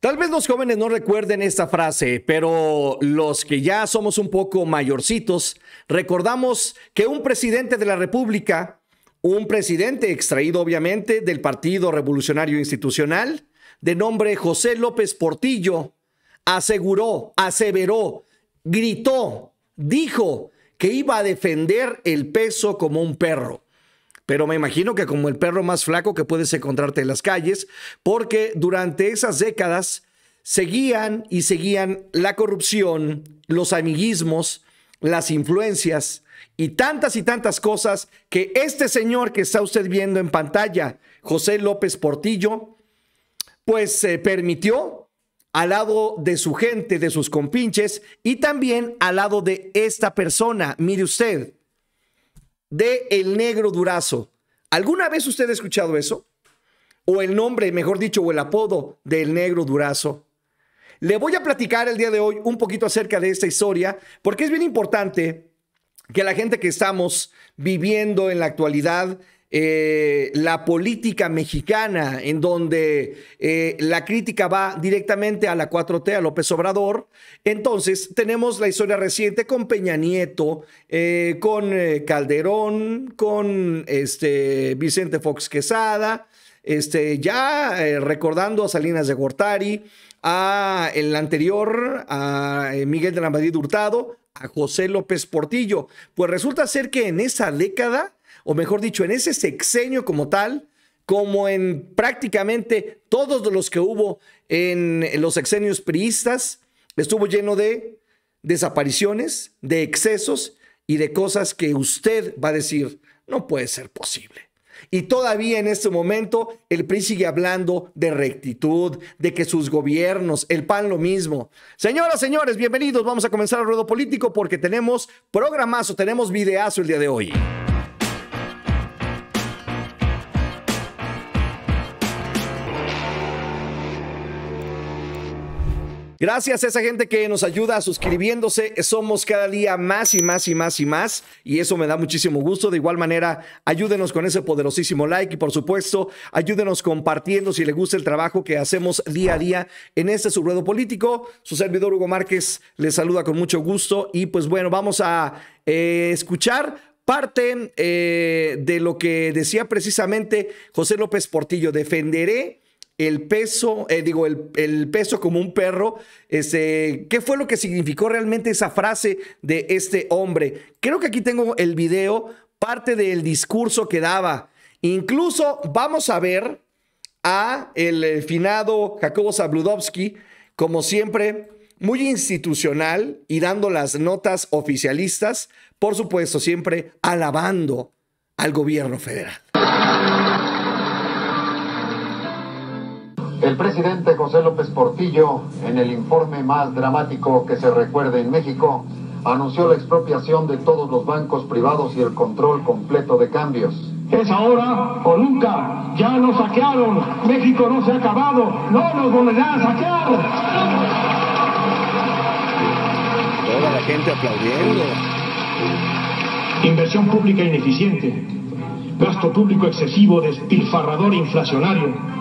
Tal vez los jóvenes no recuerden esta frase, pero los que ya somos un poco mayorcitos, recordamos que un presidente de la República, un presidente extraído obviamente del Partido Revolucionario Institucional, de nombre José López Portillo, aseguró, aseveró, gritó, dijo que iba a defender el peso como un perro pero me imagino que como el perro más flaco que puedes encontrarte en las calles, porque durante esas décadas seguían y seguían la corrupción, los amiguismos, las influencias y tantas y tantas cosas que este señor que está usted viendo en pantalla, José López Portillo, pues se eh, permitió al lado de su gente, de sus compinches y también al lado de esta persona. Mire usted, de El Negro Durazo. ¿Alguna vez usted ha escuchado eso? O el nombre, mejor dicho, o el apodo del Negro Durazo. Le voy a platicar el día de hoy un poquito acerca de esta historia, porque es bien importante que la gente que estamos viviendo en la actualidad eh, la política mexicana, en donde eh, la crítica va directamente a la 4T, a López Obrador. Entonces, tenemos la historia reciente con Peña Nieto, eh, con Calderón, con este, Vicente Fox Quesada, este, ya recordando a Salinas de Gortari, a el anterior, a Miguel de la Madrid Hurtado, a José López Portillo. Pues resulta ser que en esa década o mejor dicho, en ese sexenio como tal, como en prácticamente todos los que hubo en los sexenios priistas, estuvo lleno de desapariciones, de excesos y de cosas que usted va a decir, no puede ser posible. Y todavía en este momento el PRI sigue hablando de rectitud, de que sus gobiernos, el PAN lo mismo. Señoras, señores, bienvenidos. Vamos a comenzar el ruedo político porque tenemos programazo, tenemos videazo el día de hoy. Gracias a esa gente que nos ayuda suscribiéndose. Somos cada día más y más y más y más. Y eso me da muchísimo gusto. De igual manera, ayúdenos con ese poderosísimo like y por supuesto, ayúdenos compartiendo si le gusta el trabajo que hacemos día a día en este subredo político. Su servidor Hugo Márquez les saluda con mucho gusto. Y pues bueno, vamos a eh, escuchar parte eh, de lo que decía precisamente José López Portillo. Defenderé el peso, eh, digo, el, peso como un perro. ese ¿Qué fue lo que significó realmente esa frase de este hombre? Creo que aquí tengo el video, parte del discurso que daba. Incluso vamos a ver a el eh, finado Jacobo Zabludovsky, como siempre, muy institucional y dando las notas oficialistas, por supuesto, siempre alabando al gobierno federal. El presidente José López Portillo, en el informe más dramático que se recuerde en México, anunció la expropiación de todos los bancos privados y el control completo de cambios. Es ahora o nunca. Ya nos saquearon. México no se ha acabado. No nos volverá a saquear. Toda la gente aplaudiendo. Inversión pública ineficiente. Gasto público excesivo, despilfarrador inflacionario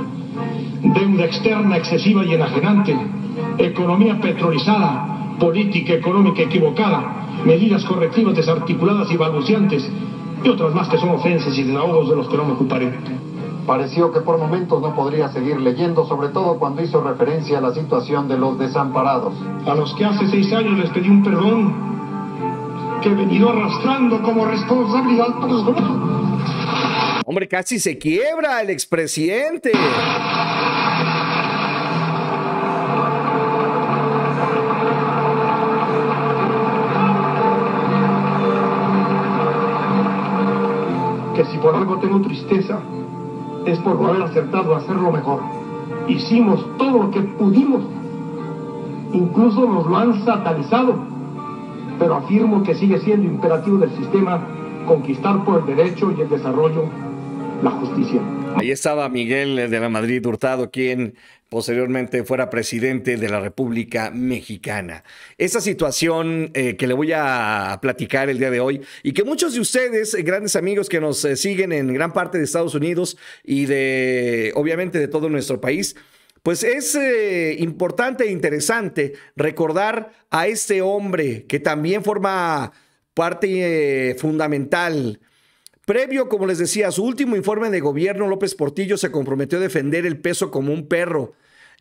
deuda externa excesiva y enajenante, economía petrolizada, política económica equivocada, medidas correctivas desarticuladas y balbuciantes, y otras más que son ofensas y desahogos de los que no me ocuparé. Pareció que por momentos no podría seguir leyendo, sobre todo cuando hizo referencia a la situación de los desamparados. A los que hace seis años les pedí un perdón que he venido arrastrando como responsabilidad Hombre, casi se quiebra el expresidente. por algo tengo tristeza, es por no haber acertado a hacerlo mejor. Hicimos todo lo que pudimos, incluso nos lo han satanizado, pero afirmo que sigue siendo imperativo del sistema conquistar por el derecho y el desarrollo la justicia. Ahí estaba Miguel de la Madrid Hurtado, quien posteriormente fuera presidente de la República Mexicana. Esa situación eh, que le voy a platicar el día de hoy y que muchos de ustedes, eh, grandes amigos que nos eh, siguen en gran parte de Estados Unidos y de, obviamente, de todo nuestro país, pues es importante e interesante recordar a este hombre que también forma parte fundamental Previo, como les decía, a su último informe de gobierno, López Portillo se comprometió a defender el peso como un perro.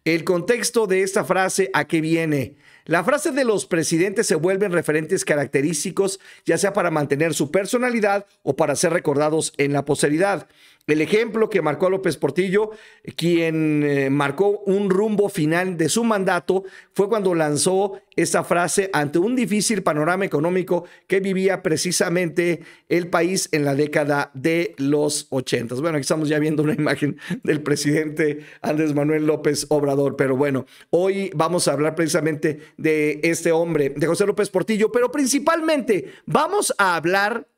El contexto de esta frase, ¿a qué viene? La frase de los presidentes se vuelven referentes característicos, ya sea para mantener su personalidad o para ser recordados en la posteridad. El ejemplo que marcó a López Portillo, quien eh, marcó un rumbo final de su mandato, fue cuando lanzó esa frase ante un difícil panorama económico que vivía precisamente el país en la década de los ochentas. Bueno, aquí estamos ya viendo una imagen del presidente Andrés Manuel López Obrador, pero bueno, hoy vamos a hablar precisamente de este hombre, de José López Portillo, pero principalmente vamos a hablar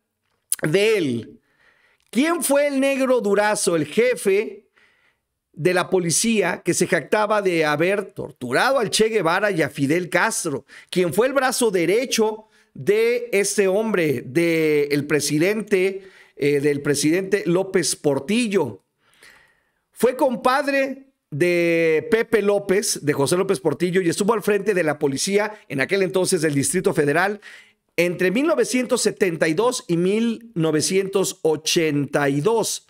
de él ¿Quién fue el negro Durazo, el jefe de la policía que se jactaba de haber torturado al Che Guevara y a Fidel Castro? ¿Quién fue el brazo derecho de este hombre, del presidente, eh, del presidente López Portillo? Fue compadre de Pepe López, de José López Portillo, y estuvo al frente de la policía en aquel entonces del Distrito Federal entre 1972 y 1982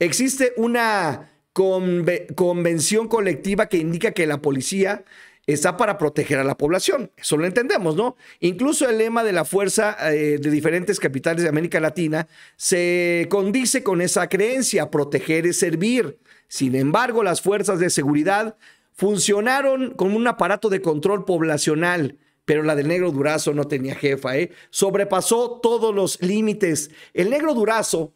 existe una convención colectiva que indica que la policía está para proteger a la población. Eso lo entendemos, ¿no? Incluso el lema de la fuerza eh, de diferentes capitales de América Latina se condice con esa creencia, proteger es servir. Sin embargo, las fuerzas de seguridad funcionaron como un aparato de control poblacional pero la del negro durazo no tenía jefa, ¿eh? Sobrepasó todos los límites. El negro durazo,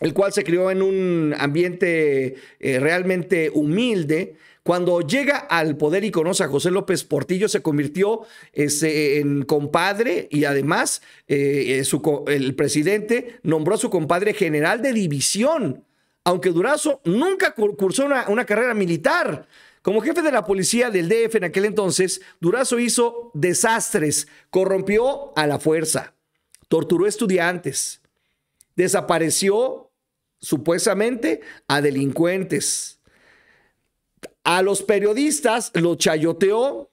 el cual se crió en un ambiente eh, realmente humilde, cuando llega al poder y conoce a José López Portillo, se convirtió este, en compadre y además eh, eh, el presidente nombró a su compadre general de división, aunque Durazo nunca cursó una carrera militar. Como jefe de la policía del DF en aquel entonces, Durazo hizo desastres, corrompió a la fuerza, torturó estudiantes, desapareció supuestamente a delincuentes, a los periodistas los chayoteó,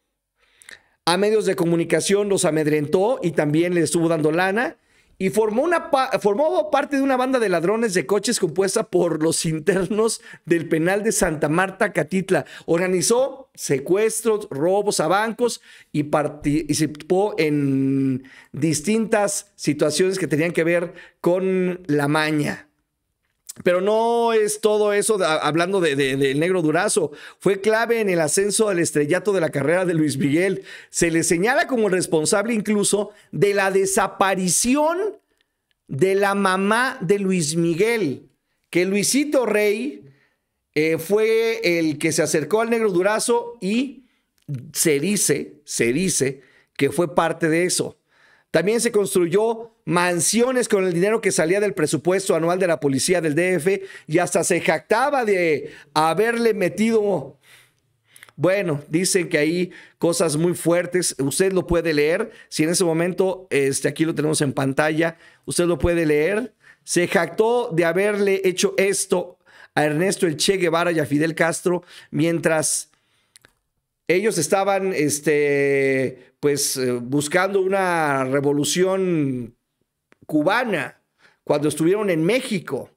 a medios de comunicación los amedrentó y también les estuvo dando lana, y formó, una formó parte de una banda de ladrones de coches compuesta por los internos del penal de Santa Marta, Catitla. Organizó secuestros, robos a bancos y participó en distintas situaciones que tenían que ver con la maña. Pero no es todo eso, hablando del de, negro Durazo. Fue clave en el ascenso al estrellato de la carrera de Luis Miguel. Se le señala como el responsable incluso de la desaparición de la mamá de Luis Miguel, que Luisito Rey eh, fue el que se acercó al negro Durazo y se dice, se dice que fue parte de eso. También se construyó mansiones con el dinero que salía del presupuesto anual de la policía del DF y hasta se jactaba de haberle metido, bueno, dicen que hay cosas muy fuertes. Usted lo puede leer. Si en ese momento, este, aquí lo tenemos en pantalla, usted lo puede leer. Se jactó de haberle hecho esto a Ernesto El Che Guevara y a Fidel Castro mientras ellos estaban este, pues, eh, buscando una revolución cubana cuando estuvieron en México.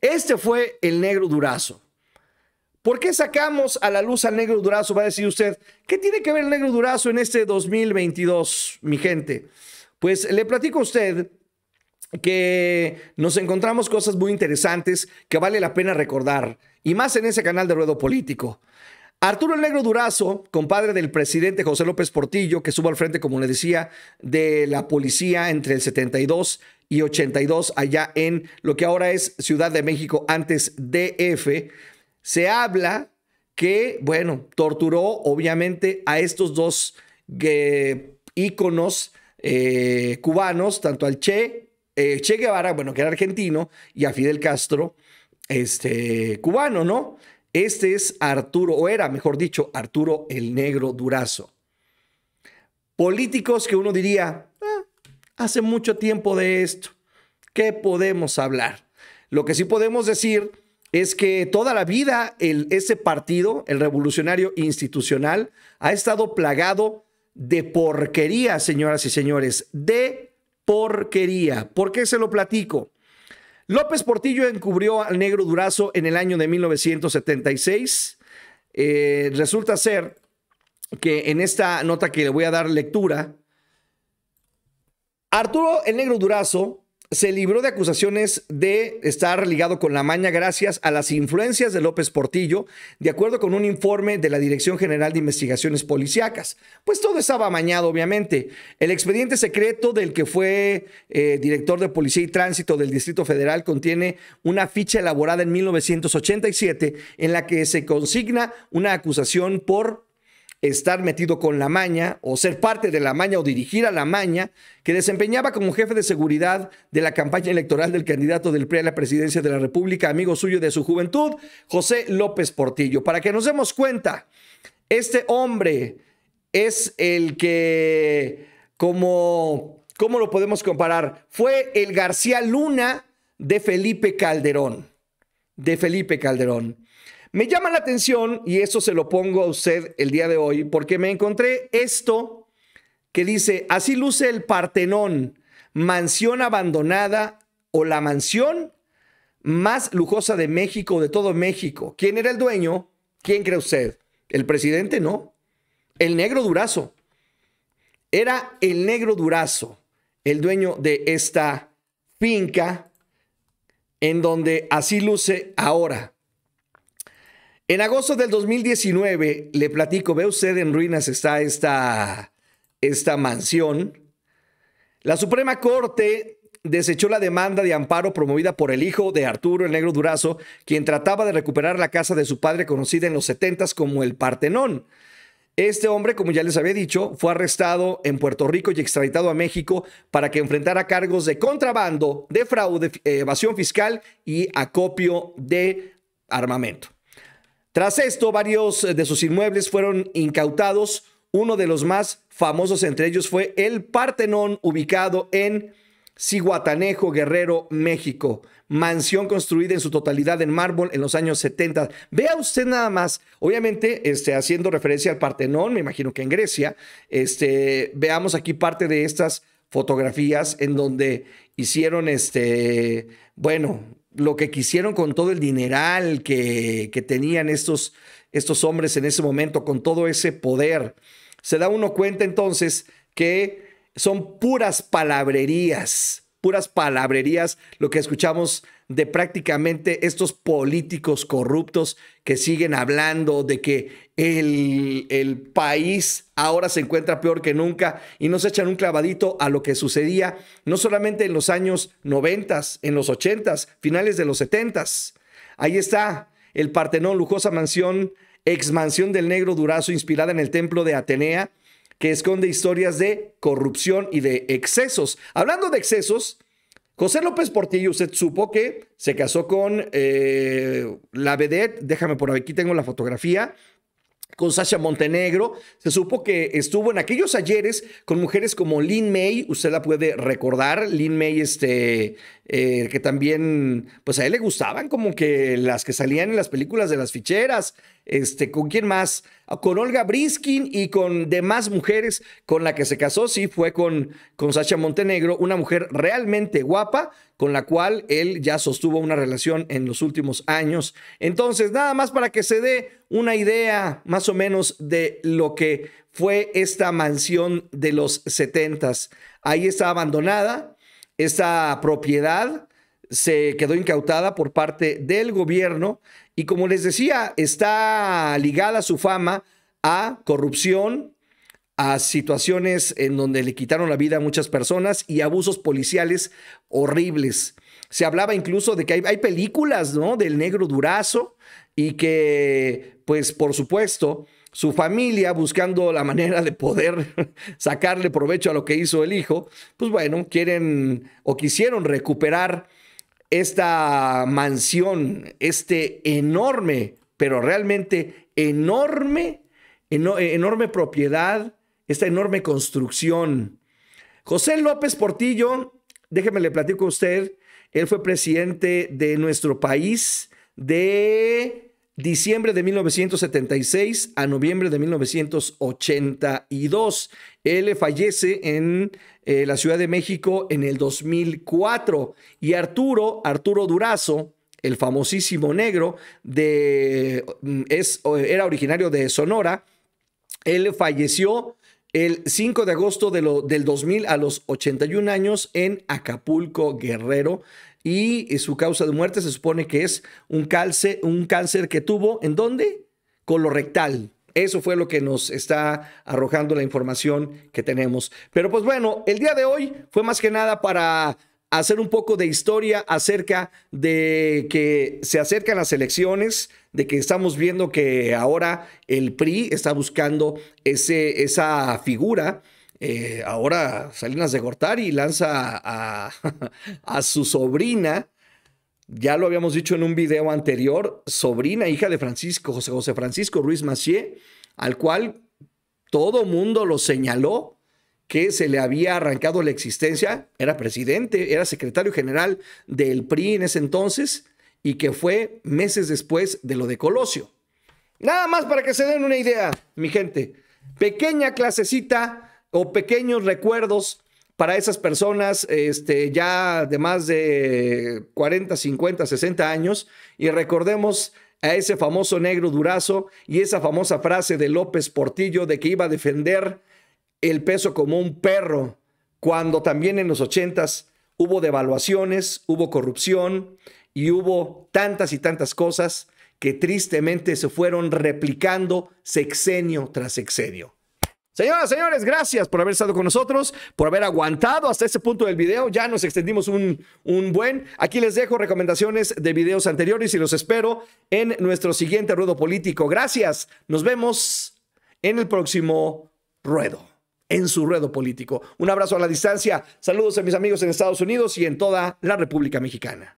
Este fue el negro durazo. ¿Por qué sacamos a la luz al negro durazo? Va a decir usted, ¿qué tiene que ver el negro durazo en este 2022, mi gente? Pues le platico a usted que nos encontramos cosas muy interesantes que vale la pena recordar, y más en ese canal de ruedo político. Arturo el Negro Durazo, compadre del presidente José López Portillo, que estuvo al frente, como le decía, de la policía entre el 72 y 82, allá en lo que ahora es Ciudad de México, antes DF, se habla que, bueno, torturó obviamente a estos dos eh, íconos eh, cubanos, tanto al Che, eh, Che Guevara, bueno, que era argentino, y a Fidel Castro, este, cubano, ¿no? Este es Arturo, o era, mejor dicho, Arturo el Negro Durazo. Políticos que uno diría, ah, hace mucho tiempo de esto, ¿qué podemos hablar? Lo que sí podemos decir es que toda la vida ese partido, el revolucionario institucional, ha estado plagado de porquería, señoras y señores, de porquería. ¿Por qué se lo platico? López Portillo encubrió al negro Durazo en el año de 1976. Eh, resulta ser que en esta nota que le voy a dar lectura, Arturo el negro Durazo se libró de acusaciones de estar ligado con la maña gracias a las influencias de López Portillo, de acuerdo con un informe de la Dirección General de Investigaciones Policiacas. Pues todo estaba amañado, obviamente. El expediente secreto del que fue eh, director de Policía y Tránsito del Distrito Federal contiene una ficha elaborada en 1987 en la que se consigna una acusación por estar metido con la maña o ser parte de la maña o dirigir a la maña que desempeñaba como jefe de seguridad de la campaña electoral del candidato del PRI a la presidencia de la República, amigo suyo de su juventud, José López Portillo. Para que nos demos cuenta, este hombre es el que, como, ¿cómo lo podemos comparar? Fue el García Luna de Felipe Calderón, de Felipe Calderón. Me llama la atención, y eso se lo pongo a usted el día de hoy, porque me encontré esto que dice, así luce el Partenón, mansión abandonada o la mansión más lujosa de México, de todo México. ¿Quién era el dueño? ¿Quién cree usted? ¿El presidente? No. El negro Durazo. Era el negro Durazo, el dueño de esta finca en donde así luce ahora. En agosto del 2019, le platico, ve usted en ruinas está esta, esta mansión. La Suprema Corte desechó la demanda de amparo promovida por el hijo de Arturo el Negro Durazo, quien trataba de recuperar la casa de su padre conocida en los 70 como el Partenón. Este hombre, como ya les había dicho, fue arrestado en Puerto Rico y extraditado a México para que enfrentara cargos de contrabando, de fraude, evasión fiscal y acopio de armamento. Tras esto, varios eh, de sus inmuebles fueron incautados. Uno de los más famosos entre ellos fue el Partenón, ubicado en Ciguatanejo, Guerrero, México. Mansión construida en su totalidad en mármol en los años 70. Vea usted nada más, obviamente, este, haciendo referencia al Partenón, me imagino que en Grecia. Este, veamos aquí parte de estas fotografías en donde hicieron, este, bueno, lo que quisieron con todo el dineral que, que tenían estos, estos hombres en ese momento, con todo ese poder. Se da uno cuenta entonces que son puras palabrerías, puras palabrerías lo que escuchamos de prácticamente estos políticos corruptos que siguen hablando de que el, país ahora se encuentra peor que nunca y nos echan un clavadito a lo que sucedía no solamente en los años 90, en los 80, finales de los 70. Ahí está el Partenón, lujosa mansión, ex mansión del negro Durazo inspirada en el templo de Atenea, que esconde historias de corrupción y de excesos. Hablando de excesos, José López Portillo, usted supo que se casó con eh, la vedette, déjame por aquí, tengo la fotografía, con Sasha Montenegro. Se supo que estuvo en aquellos ayeres con mujeres como Lynn May, usted la puede recordar. Lynn May este, eh, que también, pues a él le gustaban como que las que salían en las películas de las ficheras, este, ¿con quién más? Ah, con Olga Briskin y con demás mujeres con la que se casó, sí, fue con, con Sasha Montenegro, una mujer realmente guapa, con la cual él ya sostuvo una relación en los últimos años. Entonces, nada más para que se dé una idea más o menos de lo que fue esta mansión de los setentas. Ahí está abandonada, esta propiedad se quedó incautada por parte del gobierno y como les decía, está ligada su fama a corrupción, a situaciones en donde le quitaron la vida a muchas personas y abusos policiales horribles. Se hablaba incluso de que hay, películas, ¿no? Del negro durazo y que, pues, por supuesto, su familia buscando la manera de poder sacarle provecho a lo que hizo el hijo, pues bueno, quieren o quisieron recuperar esta mansión, este enorme, pero realmente enorme, enorme propiedad, esta enorme construcción. José López Portillo, déjeme le platico a usted, él fue presidente de nuestro país de diciembre de 1976 a noviembre de 1982. Él fallece en eh, la Ciudad de México en el 2004 y Arturo, Arturo Durazo, el famosísimo negro, de, mm, era originario de Sonora, él falleció el 5 de agosto del 2000 a los 81 años en Acapulco Guerrero y eh, su causa de muerte se supone que es un, un cáncer que tuvo, ¿en dónde? Colorectal. Eso fue lo que nos está arrojando la información que tenemos. Pero pues bueno, el día de hoy fue más que nada para hacer un poco de historia acerca de que se acercan las elecciones, de que estamos viendo que ahora el PRI está buscando ese, esa figura eh, ahora Salinas de Gortari lanza a, su sobrina, ya lo habíamos dicho en un video anterior, sobrina, hija de Francisco, José José Francisco Ruiz Macié, al cual todo mundo lo señaló que se le había arrancado la existencia, era presidente, era secretario general del PRI en ese entonces y que fue meses después de lo de Colosio. Nada más para que se den una idea, mi gente. Pequeña clasecita o pequeños recuerdos para esas personas este, ya de más de 40, 50, 60 años y recordemos a ese famoso negro durazo y esa famosa frase de López Portillo de que iba a defender el peso como un perro, cuando también en los 80 hubo devaluaciones, hubo corrupción y hubo tantas y tantas cosas que tristemente se fueron replicando sexenio tras sexenio. Señoras, señores, gracias por haber estado con nosotros, por haber aguantado hasta este punto del video. Ya nos extendimos un, un buen. Aquí les dejo recomendaciones de videos anteriores y los espero en nuestro siguiente ruedo político. Gracias. Nos vemos en el próximo ruedo, en su ruedo político. Un abrazo a la distancia. Saludos a mis amigos en Estados Unidos y en toda la República Mexicana.